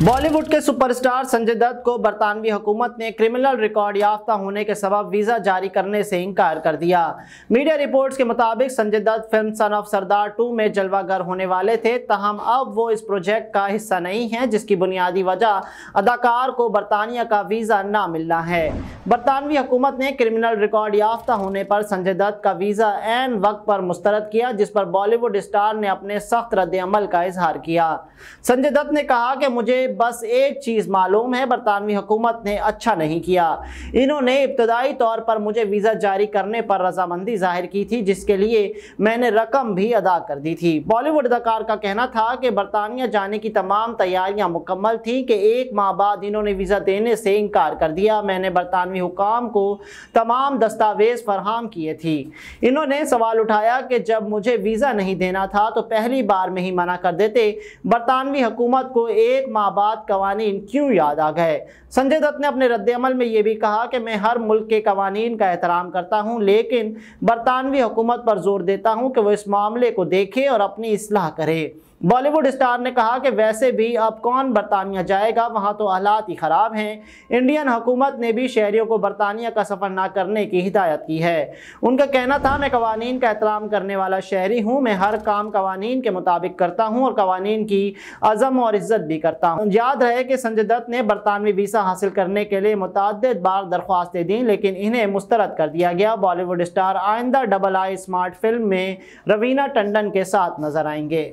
बॉलीवुड के सुपरस्टार संजय दत्त को बरतानवी हुकूमत ने क्रिमिनल रिकॉर्ड याफ्ता होने के सबब वीज़ा जारी करने से इनकार कर दिया मीडिया रिपोर्ट्स के मुताबिक Sanjay Dutt film son of Sardar two में जलवागर होने वाले थे तहम अब वो इस प्रोजेक्ट का हिस्सा नहीं है जिसकी बुनियादी वजह अदाकार को बरतानिया का वीज़ा ना मिलना है बरतानवी हुकूमत ने क्रिमिनल रिकॉर्ड याफ्ता होने पर संजय दत्त का वीज़ा एन वक्त पर मुस्तरद किया जिस पर बॉलीवुड स्टार ने अपने सख्त रद्दमल का इजहार किया संजय दत्त ने कहा कि मुझे मुझे बस एक चीज़ मालूम है बरतानवी हुकूमत ने अच्छा नहीं किया इन्होंने इब्तदाई तौर पर मुझे वीज़ा जारी करने पर रजामंदी जाहिर की थी जिसके लिए मैंने रकम भी अदा कर दी थी बॉलीवुड अदाकार का कहना था कि बरतानिया जाने की तमाम तैयारियां मुकम्मल थी कि एक माह बाद इन्होंने वीज़ा देने से इनकार कर दिया मैंने बरतानवी हुकाम को तमाम दस्तावेज़ फरहम किए थी इन्होंने सवाल उठाया कि जब मुझे वीज़ा नहीं देना था तो पहली बार में ही मना कर देते बरतानवी हुकूमत को एक माह आबाद कवानीन क्यों याद आ गए संजय दत्त ने अपने रद्दमल में ये भी कहा कि मैं हर मुल्क के कवानीन का एहतराम करता हूँ लेकिन बरतानवी हुकूमत पर जोर देता हूँ कि वह इस मामले को देखे और अपनी असलाह करे बॉलीवुड स्टार ने कहा कि वैसे भी अब कौन बरतानिया जाएगा वहाँ तो हालात ही ख़राब हैं इंडियन हुकूमत ने भी शहरीों को बरतानिया का सफ़र ना करने की हिदायत की है उनका कहना था मैं कवानीन का एहतराम करने वाला शहरी हूँ मैं हर काम कवानीन के मुताबिक करता हूँ और कवानीन की अज़म और इज़्ज़त भी करता हूँ याद रहे कि संजय दत्त ने बरतानवी वीज़ा हासिल करने के लिए मुतद बार दरख्वास्तें दी लेकिन इन्हें मुस्तरद कर दिया गया बॉलीवुड स्टार आइंदा डबल आई स्मार्ट फिल्म में रवीना टंडन के साथ नज़र आएंगे